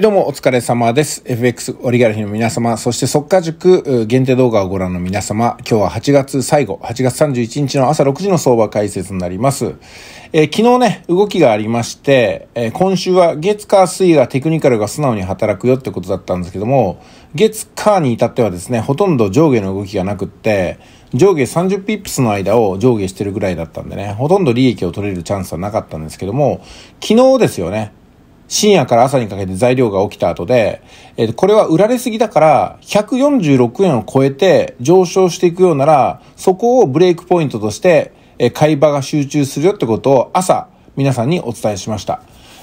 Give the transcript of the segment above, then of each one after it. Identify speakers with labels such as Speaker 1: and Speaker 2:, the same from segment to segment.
Speaker 1: どうもお疲れ様です。FX オリガルヒの皆様、そして速稼塾限定動画をご覧の皆様、今日は8月最後、8月31日の朝6時の相場解説になります。えー、昨日ね、動きがありまして、えー、今週は月火水がテクニカルが素直に働くよってことだったんですけども、月火に至ってはですね、ほとんど上下の動きがなくって、上下30ピップスの間を上下してるぐらいだったんでね、ほとんど利益を取れるチャンスはなかったんですけども、昨日ですよね、深夜から朝にかけて材料が起きた後で、えー、これは売られすぎだから、146円を超えて上昇していくようなら、そこをブレイクポイントとして、えー、買い場が集中するよってことを朝、皆さんにお伝えしました。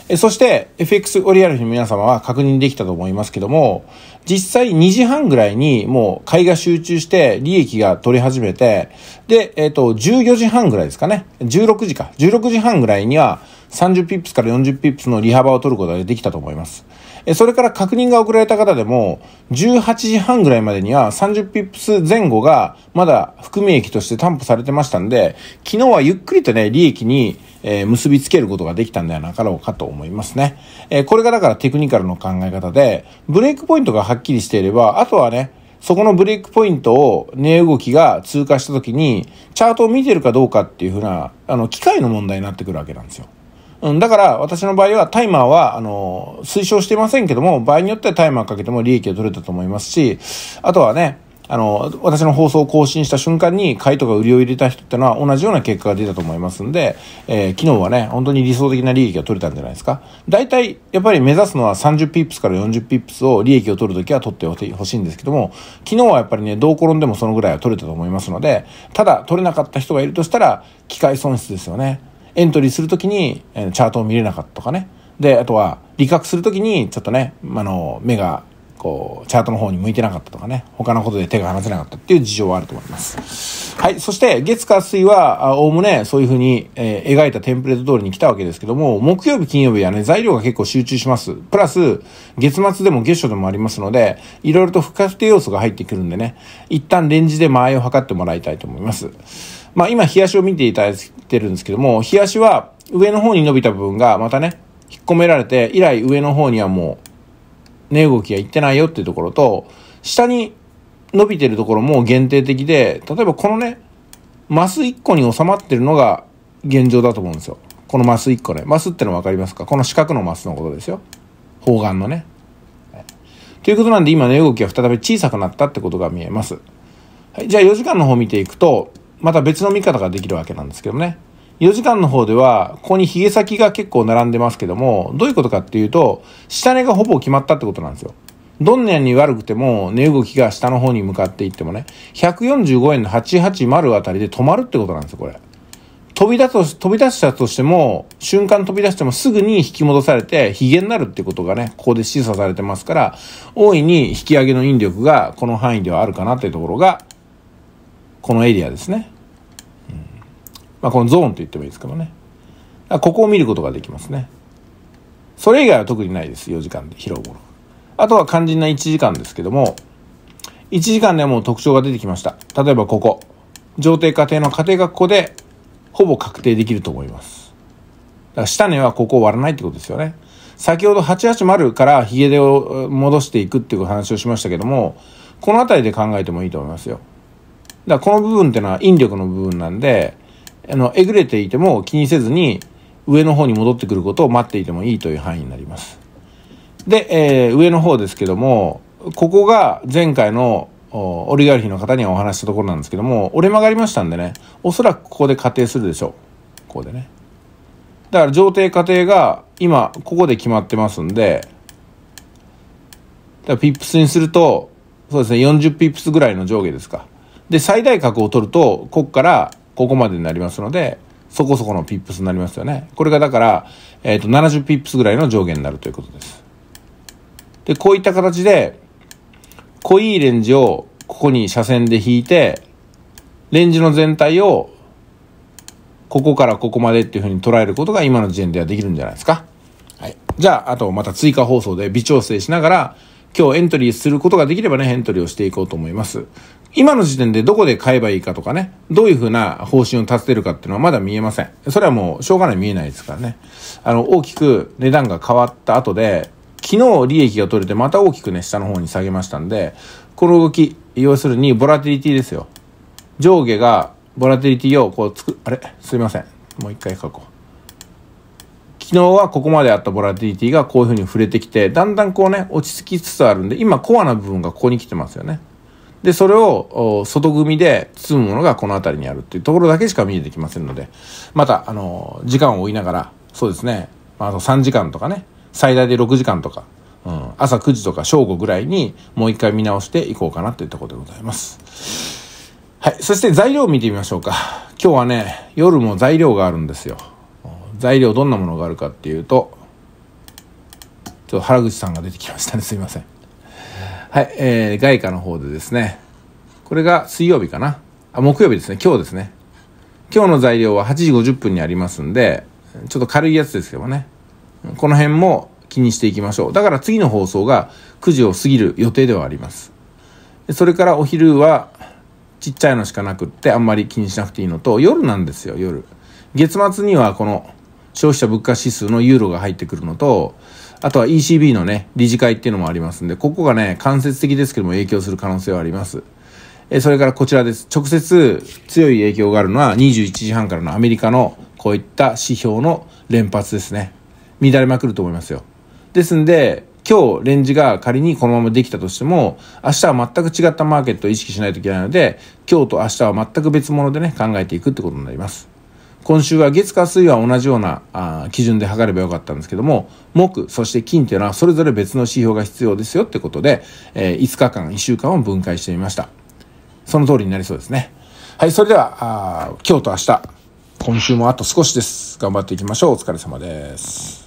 Speaker 1: えー、そして、FX オリアルフの皆様は確認できたと思いますけども、実際2時半ぐらいにもう買いが集中して利益が取り始めて、で、えっ、ー、と、14時半ぐらいですかね。16時か。16時半ぐらいには、30ピップスから40ピップスの利幅を取ることができたと思います。それから確認が送られた方でも、18時半ぐらいまでには30ピップス前後がまだ含み益として担保されてましたんで、昨日はゆっくりとね、利益に結びつけることができたんではなかろうかと思いますね。これがだからテクニカルの考え方で、ブレイクポイントがはっきりしていれば、あとはね、そこのブレイクポイントを値動きが通過した時に、チャートを見てるかどうかっていうふうな、あの、機械の問題になってくるわけなんですよ。うん、だから私の場合はタイマーは、あの、推奨していませんけども、場合によってはタイマーかけても利益を取れたと思いますし、あとはね、あの、私の放送を更新した瞬間に買いとか売りを入れた人ってのは同じような結果が出たと思いますんで、えー、昨日はね、本当に理想的な利益が取れたんじゃないですか。大体、やっぱり目指すのは30ピップスから40ピップスを利益を取るときは取ってほしいんですけども、昨日はやっぱりね、どう転んでもそのぐらいは取れたと思いますので、ただ取れなかった人がいるとしたら、機械損失ですよね。エントリーするときに、えチャートを見れなかったとかね。で、あとは、理覚するときに、ちょっとね、あの、目が、こう、チャートの方に向いてなかったとかね、他のことで手が離せなかったっていう事情はあると思います。はい。そして、月火水は、おおむね、そういうふうに、えー、描いたテンプレート通りに来たわけですけども、木曜日、金曜日はね、材料が結構集中します。プラス、月末でも月初でもありますので、いろいろと不確定要素が入ってくるんでね、一旦レンジで間合いを測ってもらいたいと思います。まあ今、冷やしを見ていただいってるんですけども、冷やしは上の方に伸びた部分がまたね、引っ込められて、以来上の方にはもう、値動きがいってないよっていうところと、下に伸びてるところも限定的で、例えばこのね、マス1個に収まってるのが現状だと思うんですよ。このマス1個ね。マスっての分かりますかこの四角のマスのことですよ。方眼のね。ということなんで今値動きは再び小さくなったってことが見えます。はい、じゃあ4時間の方見ていくと、また別の見方ができるわけなんですけどね。4時間の方では、ここに髭先が結構並んでますけども、どういうことかっていうと、下値がほぼ決まったってことなんですよ。どんなに悪くても、値動きが下の方に向かっていってもね、145円の880あたりで止まるってことなんですよ、これ。飛び出す、飛び出したとしても、瞬間飛び出してもすぐに引き戻されて、髭になるってことがね、ここで示唆されてますから、大いに引き上げの引力がこの範囲ではあるかなっていうところがこのエリアですね。うん、まあ、このゾーンと言ってもいいですけどね。ここを見ることができますね。それ以外は特にないです。4時間で、広頃。あとは肝心な1時間ですけども、1時間でも特徴が出てきました。例えばここ。上底家庭の家庭がここで、ほぼ確定できると思います。だから下根はここを割らないってことですよね。先ほど880からヒゲでを戻していくっていう話をしましたけども、この辺りで考えてもいいと思いますよ。だこの部分っていうのは引力の部分なんで、あの、えぐれていても気にせずに上の方に戻ってくることを待っていてもいいという範囲になります。で、えー、上の方ですけども、ここが前回のオリガルヒの方にはお話したところなんですけども、折れ曲がりましたんでね、おそらくここで仮定するでしょう。ここでね。だから上定仮定が今ここで決まってますんで、だピップスにすると、そうですね、40ピップスぐらいの上下ですか。で、最大角を取ると、ここからここまでになりますので、そこそこのピップスになりますよね。これがだから、えっ、ー、と、70ピップスぐらいの上限になるということです。で、こういった形で、濃いレンジをここに斜線で引いて、レンジの全体を、ここからここまでっていうふうに捉えることが今の時点ではできるんじゃないですか。はい。じゃあ、あとまた追加放送で微調整しながら、今日エントリーすることができればね、エントリーをしていこうと思います。今の時点でどこで買えばいいかとかね、どういうふうな方針を立ててるかっていうのはまだ見えません。それはもうしょうがない見えないですからね。あの、大きく値段が変わった後で、昨日利益が取れてまた大きくね、下の方に下げましたんで、この動き、要するにボラティリティですよ。上下がボラティリティをこうつく、あれすいません。もう一回書こう。昨日はここまであったボラティリティがこういうふうに触れてきて、だんだんこうね、落ち着きつつあるんで、今コアな部分がここに来てますよね。で、それを外組で包むものがこの辺りにあるっていうところだけしか見えてきませんので、また、あの、時間を追いながら、そうですね、あ、の、と3時間とかね、最大で6時間とか、うん、朝9時とか正午ぐらいにもう一回見直していこうかなっていうところでございます。はい。そして材料を見てみましょうか。今日はね、夜も材料があるんですよ。材料どんなものがあるかっていうと、ちょっと原口さんが出てきましたね。すいません。はい、えー、外貨の方でですね、これが水曜日かな。あ、木曜日ですね、今日ですね。今日の材料は8時50分にありますんで、ちょっと軽いやつですけどね。この辺も気にしていきましょう。だから次の放送が9時を過ぎる予定ではあります。それからお昼はちっちゃいのしかなくってあんまり気にしなくていいのと、夜なんですよ、夜。月末にはこの消費者物価指数のユーロが入ってくるのと、あとは ECB のね、理事会っていうのもありますんで、ここがね、間接的ですけども影響する可能性はあります。えそれからこちらです。直接強い影響があるのは21時半からのアメリカのこういった指標の連発ですね。乱れまくると思いますよ。ですんで、今日レンジが仮にこのままできたとしても、明日は全く違ったマーケットを意識しないといけないので、今日と明日は全く別物でね、考えていくってことになります。今週は月火水は同じようなあ基準で測ればよかったんですけども、木、そして金っていうのはそれぞれ別の指標が必要ですよってことで、えー、5日間、1週間を分解してみました。その通りになりそうですね。はい、それでは、あ今日と明日、今週もあと少しです。頑張っていきましょう。お疲れ様です。